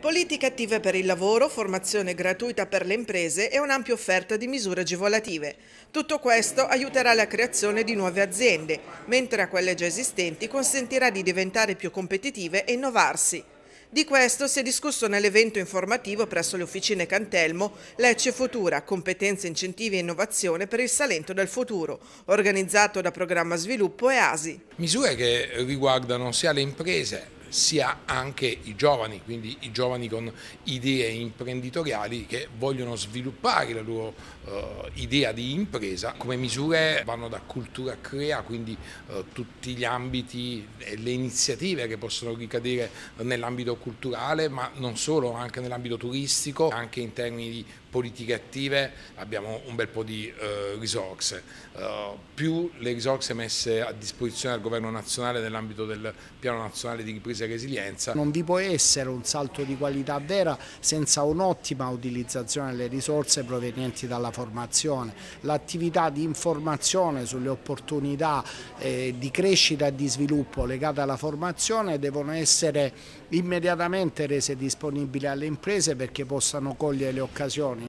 Politiche attive per il lavoro, formazione gratuita per le imprese e un'ampia offerta di misure agevolative. Tutto questo aiuterà la creazione di nuove aziende, mentre a quelle già esistenti consentirà di diventare più competitive e innovarsi. Di questo si è discusso nell'evento informativo presso le officine Cantelmo Lecce Futura, competenze, incentivi e innovazione per il Salento del futuro, organizzato da Programma Sviluppo e ASI. Misure che riguardano sia le imprese sia anche i giovani, quindi i giovani con idee imprenditoriali che vogliono sviluppare la loro eh, idea di impresa. Come misure vanno da cultura crea, quindi eh, tutti gli ambiti e le iniziative che possono ricadere nell'ambito culturale, ma non solo, anche nell'ambito turistico, anche in termini di politiche attive abbiamo un bel po' di eh, risorse, uh, più le risorse messe a disposizione dal governo nazionale nell'ambito del piano nazionale di ripresa e resilienza. Non vi può essere un salto di qualità vera senza un'ottima utilizzazione delle risorse provenienti dalla formazione, l'attività di informazione sulle opportunità eh, di crescita e di sviluppo legate alla formazione devono essere immediatamente rese disponibili alle imprese perché possano cogliere le occasioni